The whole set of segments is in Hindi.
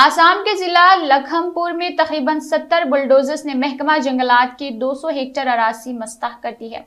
आसाम के जिला लखमपुर में तकरीबन 70 बुलडोजर्स ने महकमा जंगलात की 200 हेक्टेयर अरासी मस्ताह कर दी है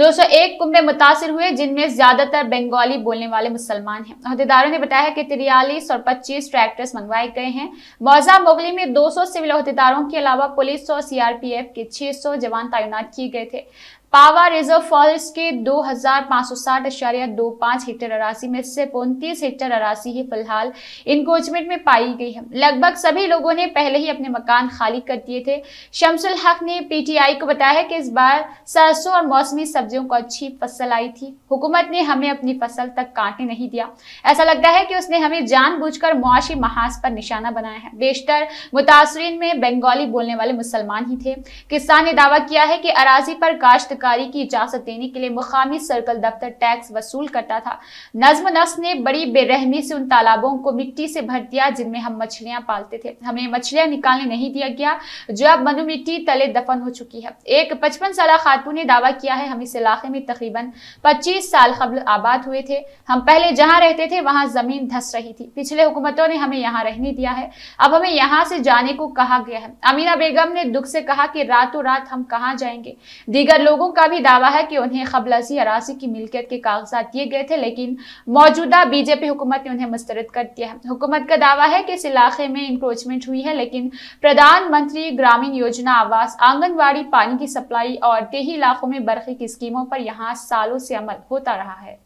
201 कुंभे मुतासर हुए जिनमें ज्यादातर बंगाली बोलने वाले मुसलमान हैं अहदेदारों ने बताया कि तिरयालीस और 25 ट्रैक्टर्स मंगवाए गए हैं मौजा मोगली में 200 सिविल अहदेदारों के अलावा पुलिस और सीआरपीएफ के 600 जवान तैनात किए गए थे पावा रिजर्व फॉरेस्ट के दो हजार पाँच सौ साठ अशारिया दो पांच हेक्टर अरासी में से उनतीस हेक्टर अरासी ही फिलहाल इनकोचमेंट में पाई गई है लगभग सभी लोगों ने पहले ही अपने मकान खाली कर दिए थे शमसुल हक ने पीटीआई को बताया कि इस बार सरसों और मौसमी सब्जियों को अच्छी फसल आई थी हुकूमत ने हमें अपनी फसल तक काटने नहीं दिया ऐसा लगता है कि उसने हमें जान कर मुआशी महाज पर निशाना बनाया है बेशतर मुतासरी में बंगाली बोलने वाले मुसलमान ही थे किसान ने दावा किया है कि अराजी पर काश्त जानकारी की इजाजत देने के लिए मुकामी सर्कल दफ्तर टैक्स वसूल करता था नज्म नस ने बड़ी बेरहमी से उन तालाबों को मिट्टी से भर दिया जिनमें हम मछलियां पालते थे हमें मछलियां निकालने नहीं दिया गया जो अब मनु मिट्टी तले दफन हो चुकी है एक पचपन साल खातून ने दावा किया है हम इस इलाके में तकरीबन पच्चीस साल कबल आबाद हुए थे हम पहले जहाँ रहते थे वहाँ जमीन धस रही थी पिछले हुकूमतों ने हमें यहाँ रहने दिया है अब हमें यहाँ से जाने को कहा गया है अमीना बेगम ने दुख से कहा कि रातों रात हम कहाँ जाएंगे दीगर लोगों लोगों का भी दावा है कि उन्हें खबलासी अरासी की मिलकियत के कागजात दिए गए थे लेकिन मौजूदा बीजेपी हुकूमत ने उन्हें मुस्तरद कर दिया है हुकूमत का दावा है कि इस इलाके में इंक्रोचमेंट हुई है लेकिन प्रधानमंत्री ग्रामीण योजना आवास आंगनबाड़ी पानी की सप्लाई और देही इलाकों में बरखी की स्कीमों पर यहाँ सालों से अमल होता रहा है